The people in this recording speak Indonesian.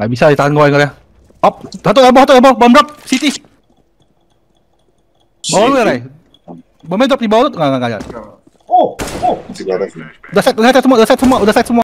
Gak bisa ditahan gue enggak ya. Op, satu ya, satu elbow, bom drop, city. Bawa lu ya, Ray. Bomnya drop di bawah lu, enggak, enggak, enggak. Oh, oh. Masih Udah set, udah set semua, udah set semua, udah set semua.